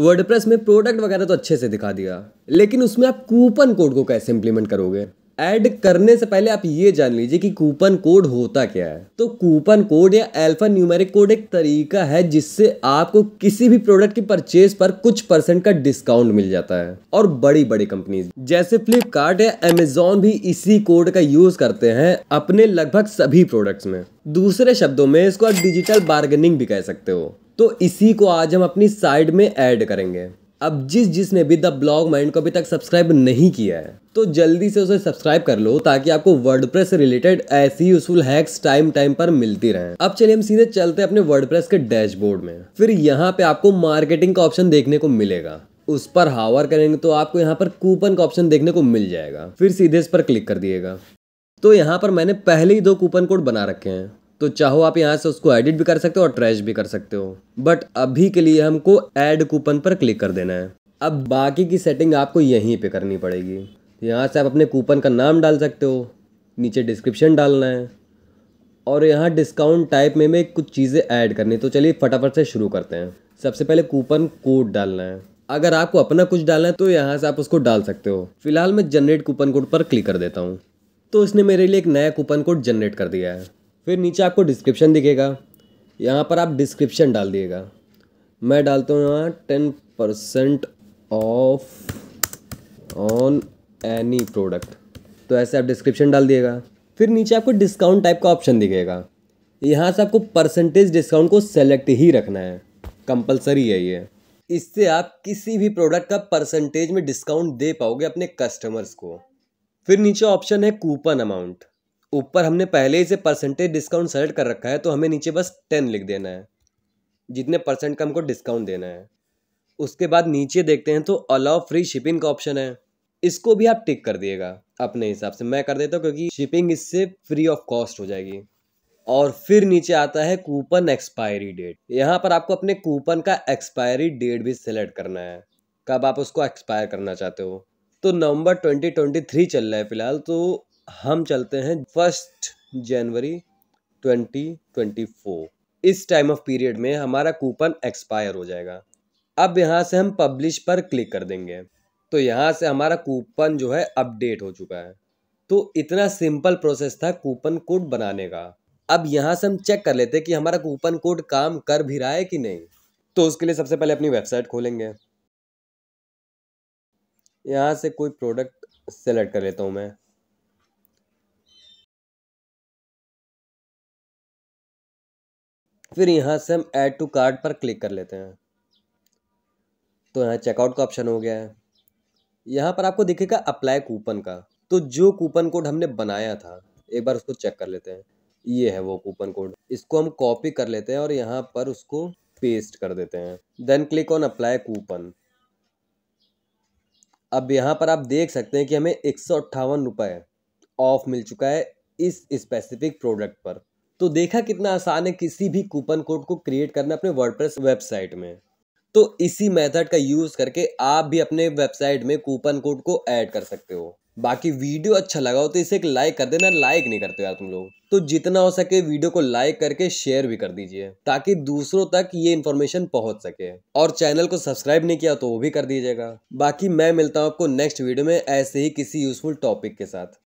WordPress में product वगैरह तो अच्छे से दिखा दिया लेकिन उसमें आप कूपन कोड को कैसे इम्प्लीमेंट करोगे ऐड करने से पहले आप ये जान लीजिए कि कूपन कोड होता क्या है तो कूपन कोड या एल्फा न्यूमेरिक कोड एक तरीका है जिससे आपको किसी भी प्रोडक्ट की परचेज पर कुछ परसेंट का डिस्काउंट मिल जाता है और बड़ी बड़ी कंपनीज जैसे फ्लिपकार्ट या एमेजोन भी इसी कोड का यूज करते हैं अपने लगभग सभी प्रोडक्ट्स में दूसरे शब्दों में इसको आप डिजिटल बार्गेनिंग भी कह सकते हो तो इसी को आज हम अपनी साइड में ऐड करेंगे अब जिस जिसने भी द ब्लॉग माइंड को अभी तक सब्सक्राइब नहीं किया है तो जल्दी से उसे सब्सक्राइब कर लो ताकि आपको वर्ड से रिलेटेड ऐसी यूजफुल हैक्स टाइम टाइम पर मिलती रहें अब चलिए हम सीधे चलते हैं अपने प्रेस के डैशबोर्ड में फिर यहाँ पे आपको मार्केटिंग का ऑप्शन देखने को मिलेगा उस पर हावर करेंगे तो आपको यहाँ पर कूपन का ऑप्शन देखने को मिल जाएगा फिर सीधे इस पर क्लिक कर दिएगा तो यहाँ पर मैंने पहले ही दो कूपन कोड बना रखे हैं तो चाहो आप यहाँ से उसको एडिट भी कर सकते हो और ट्रैश भी कर सकते हो बट अभी के लिए हमको ऐड कूपन पर क्लिक कर देना है अब बाकी की सेटिंग आपको यहीं पे करनी पड़ेगी यहाँ से आप अपने कूपन का नाम डाल सकते हो नीचे डिस्क्रिप्शन डालना है और यहाँ डिस्काउंट टाइप में भी कुछ चीज़ें ऐड करनी तो चलिए फटाफट से शुरू करते हैं सबसे पहले कूपन कोड डालना है अगर आपको अपना कुछ डालना है तो यहाँ से आप उसको डाल सकते हो फिलहाल मैं जनरेट कूपन कोड पर क्लिक कर देता हूँ तो इसने मेरे लिए एक नया कूपन कोड जनरेट कर दिया है फिर नीचे आपको डिस्क्रिप्शन दिखेगा यहाँ पर आप डिस्क्रिप्शन डाल दिएगा मैं डालता हूँ यहाँ ten percent off on any product तो ऐसे आप डिस्क्रिप्शन डाल दिएगा फिर नीचे आपको डिस्काउंट टाइप का ऑप्शन दिखेगा यहाँ से आपको परसेंटेज डिस्काउंट को सेलेक्ट ही रखना है कंपलसरी है ये इससे आप किसी भी प्रोडक्ट का परसेंटेज में डिस्काउंट दे पाओगे अपने कस्टमर्स को फिर नीचे ऑप्शन है कूपन अमाउंट ऊपर हमने पहले ही से परसेंटेज डिस्काउंट सेलेक्ट कर रखा है तो हमें नीचे बस टेन लिख देना है जितने परसेंट का हमको डिस्काउंट देना है उसके बाद नीचे देखते हैं तो अलाउ फ्री शिपिंग का ऑप्शन है इसको भी आप टिक कर दिएगा अपने हिसाब से मैं कर देता हूँ क्योंकि शिपिंग इससे फ्री ऑफ कॉस्ट हो जाएगी और फिर नीचे आता है कूपन एक्सपायरी डेट यहाँ पर आपको अपने कूपन का एक्सपायरी डेट भी सिलेक्ट करना है कब आप उसको एक्सपायर करना चाहते हो तो नवंबर 2023 चल रहा है फिलहाल तो हम चलते हैं फर्स्ट जनवरी 2024 इस टाइम ऑफ पीरियड में हमारा कूपन एक्सपायर हो जाएगा अब यहाँ से हम पब्लिश पर क्लिक कर देंगे तो यहाँ से हमारा कूपन जो है अपडेट हो चुका है तो इतना सिंपल प्रोसेस था कूपन कोड बनाने का अब यहाँ से हम चेक कर लेते कि हमारा कूपन कोड काम कर भी रहा है कि नहीं तो उसके लिए सबसे पहले अपनी वेबसाइट खोलेंगे यहाँ से कोई प्रोडक्ट सेलेक्ट कर लेता हूँ मैं फिर यहाँ से हम ऐड टू कार्ड पर क्लिक कर लेते हैं तो यहाँ चेकआउट का ऑप्शन हो गया है यहाँ पर आपको दिखेगा अप्लाई कूपन का तो जो कूपन कोड हमने बनाया था एक बार उसको चेक कर लेते हैं ये है वो कूपन कोड इसको हम कॉपी कर लेते हैं और यहाँ पर उसको पेस्ट कर देते हैं then click on apply coupon अब यहाँ पर आप देख सकते हैं कि हमें एक सौ अट्ठावन रुपये ऑफ मिल चुका है इस स्पेसिफिक प्रोडक्ट पर तो देखा कितना आसान है किसी भी कूपन कोड को क्रिएट करना अपने वर्डप्रेस वेबसाइट में तो इसी मेथड का यूज़ करके आप भी अपने वेबसाइट में कूपन कोड को ऐड कर सकते हो बाकी वीडियो अच्छा लगा हो तो इसे एक लाइक कर देना लाइक नहीं करते यार तुम लोग तो जितना हो सके वीडियो को लाइक करके शेयर भी कर दीजिए ताकि दूसरों तक ये इन्फॉर्मेशन पहुंच सके और चैनल को सब्सक्राइब नहीं किया तो वो भी कर दीजिएगा बाकी मैं मिलता हूँ आपको नेक्स्ट वीडियो में ऐसे ही किसी यूजफुल टॉपिक के साथ